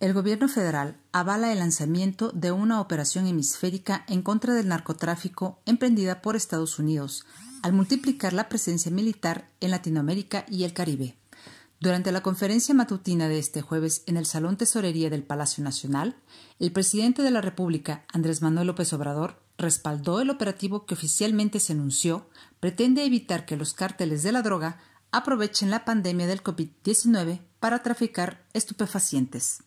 El gobierno federal avala el lanzamiento de una operación hemisférica en contra del narcotráfico emprendida por Estados Unidos, al multiplicar la presencia militar en Latinoamérica y el Caribe. Durante la conferencia matutina de este jueves en el Salón Tesorería del Palacio Nacional, el presidente de la República, Andrés Manuel López Obrador, respaldó el operativo que oficialmente se anunció, pretende evitar que los cárteles de la droga aprovechen la pandemia del COVID-19 para traficar estupefacientes.